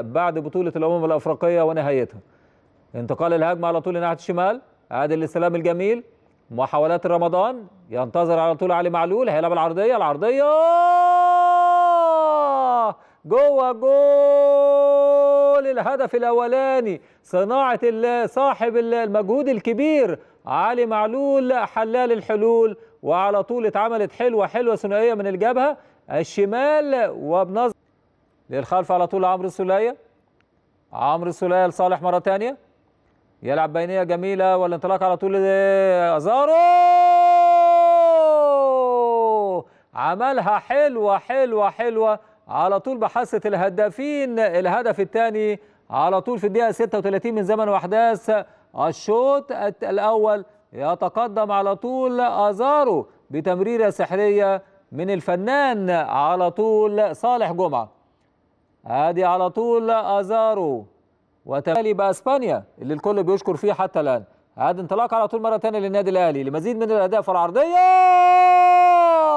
بعد بطولة الأمم الأفريقية ونهايتها انتقال الهجمة على طول ناحية الشمال عادل السلام الجميل محاولات رمضان ينتظر على طول علي معلول هيلعب العرضية العرضية جوه جول الهدف الأولاني صناعة صاحب المجهود الكبير علي معلول حلال الحلول وعلى طول اتعملت حلوة حلوة ثنائية من الجبهة الشمال وبنظر للخلف على طول عمرو السليه عمرو السليه لصالح مره ثانيه يلعب بينيه جميله والانطلاق على طول ازارو عملها حلوه حلوه حلوه على طول بحاسه الهدافين الهدف الثاني على طول في الدقيقه 36 من زمن واحداث الشوط الاول يتقدم على طول ازارو بتمريره سحريه من الفنان على طول صالح جمعه ادي على طول ازارو وتالي باسبانيا اللي الكل بيشكر فيه حتى الان ادي انطلاق على طول مره ثانيه للنادي الاهلي لمزيد من الاهداف العرضيه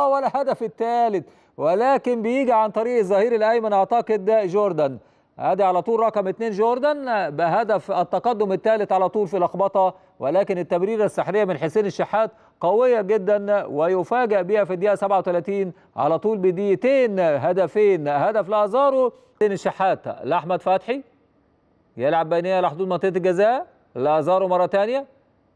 والهدف الثالث ولكن بيجي عن طريق الظهير الايمن اعتقد جوردن ادي على طول رقم اثنين جوردن بهدف التقدم الثالث على طول في لخبطه ولكن التمريره السحريه من حسين الشحات قوية جدا ويفاجأ بها في الدقيقة 37 على طول بدقيقتين هدفين هدف لأزارو الشحات لأحمد فتحي يلعب بينها لحدود منطقة الجزاء لأزارو مرة ثانية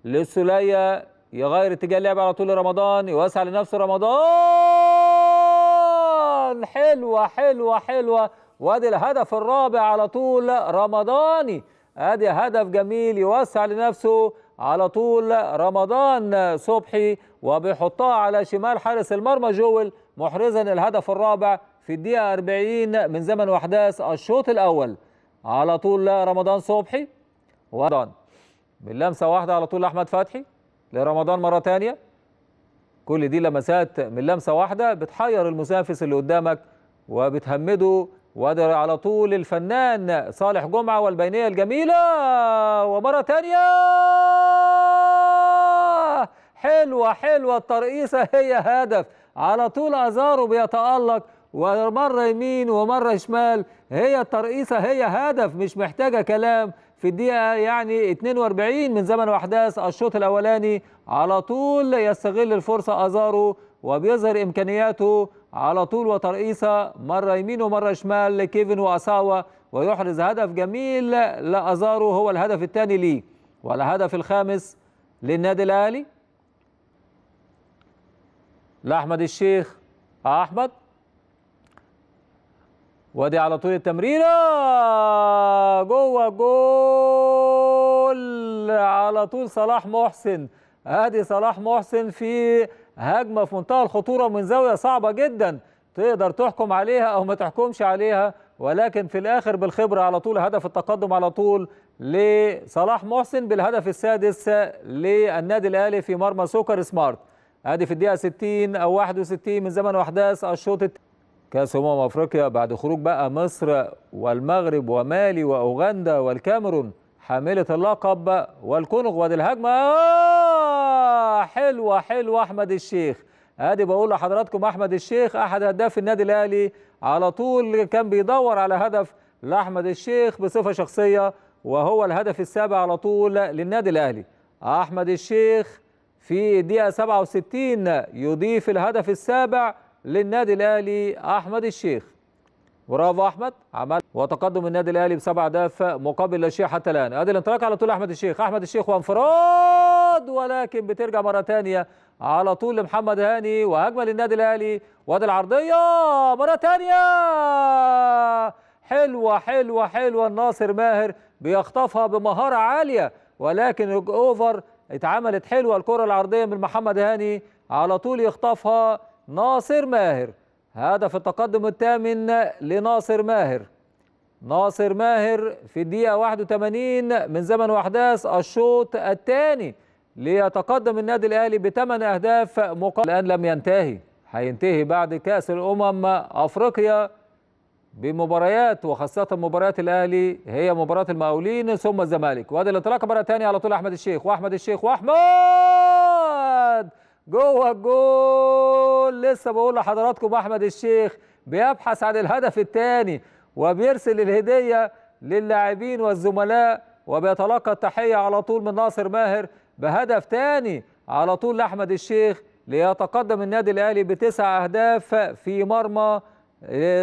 للسلية يغير اتجاه اللعب على طول رمضان يوسع لنفسه رمضان حلوة حلوة حلوة وادي الهدف الرابع على طول رمضاني ادي هدف جميل يوسع لنفسه على طول رمضان صبحي وبيحطها على شمال حارس المرمى جويل محرزا الهدف الرابع في الدقيقة 40 من زمن وأحداث الشوط الأول على طول رمضان صبحي ورمضان باللمسة واحدة على طول أحمد فتحي لرمضان مرة ثانية كل دي لمسات من لمسة واحدة بتحير المنافس اللي قدامك وبتهمده وادر على طول الفنان صالح جمعة والبينية الجميلة ومرة تانية حلوة حلوة الترقيصة هي هدف على طول أزارو بيتألق ومرة يمين ومرة شمال هي الترقيصة هي هدف مش محتاجة كلام في الدقيقة يعني 42 من زمن وأحداث الشوط الأولاني على طول يستغل الفرصة أزارو وبيظهر إمكانياته على طول وترقيصة مرة يمين ومرة شمال لكيفن وأساوا ويحرز هدف جميل لأزارو هو الهدف الثاني ليه والهدف الخامس للنادي الأهلي لأحمد الشيخ أحمد وادي على طول التمريرة آه، جوه جول على طول صلاح محسن ادي صلاح محسن في هجمه في منتهى الخطوره من زاويه صعبه جدا تقدر تحكم عليها او ما تحكمش عليها ولكن في الاخر بالخبره على طول هدف التقدم على طول لصلاح محسن بالهدف السادس للنادي الاهلي في مرمى سوكر سمارت ادي في الدقيقه 60 او 61 من زمن واحداث الشوط كاس امم افريقيا بعد خروج بقى مصر والمغرب ومالي واوغندا والكاميرون حاملة اللقب والكونغ وادي الهجمة آه، حلوة حلوة أحمد الشيخ ادي بقول لحضراتكم احمد الشيخ احد اهداف النادي الاهلي على طول كان بيدور على هدف لاحمد الشيخ بصفه شخصيه وهو الهدف السابع على طول للنادي الاهلي احمد الشيخ في الدقيقه 67 يضيف الهدف السابع للنادي الاهلي احمد الشيخ برافو احمد عمل وتقدم النادي الاهلي بسبع اهداف مقابل لا شيء حتى الان ادي الانطلاق على طول احمد الشيخ احمد الشيخ وانفراد ولكن بترجع مره ثانيه على طول لمحمد هاني وهجمه للنادي الاهلي وادي العرضيه مره ثانيه حلوه حلوه حلوه الناصر ماهر بيخطفها بمهاره عاليه ولكن اوفر اتعملت حلوه الكره العرضيه من محمد هاني على طول يخطفها ناصر ماهر هدف التقدم الثامن لناصر ماهر ناصر ماهر في الدقيقة 81 من زمن وأحداث الشوط الثاني ليتقدم النادي الأهلي بثمان أهداف مقابل الآن لم ينتهي هينتهي بعد كأس الأمم أفريقيا بمباريات وخاصة مباريات الأهلي هي مباراة المقاولين ثم الزمالك وادي الانطلاقة مرة ثانية على طول أحمد الشيخ وأحمد الشيخ وأحمد جوه الجول لسه بقول لحضراتكم أحمد الشيخ بيبحث عن الهدف الثاني وبيرسل الهدية للاعبين والزملاء وبيتلقى التحية على طول من ناصر ماهر بهدف تاني على طول لأحمد الشيخ ليتقدم النادي الأهلي بتسع أهداف في مرمى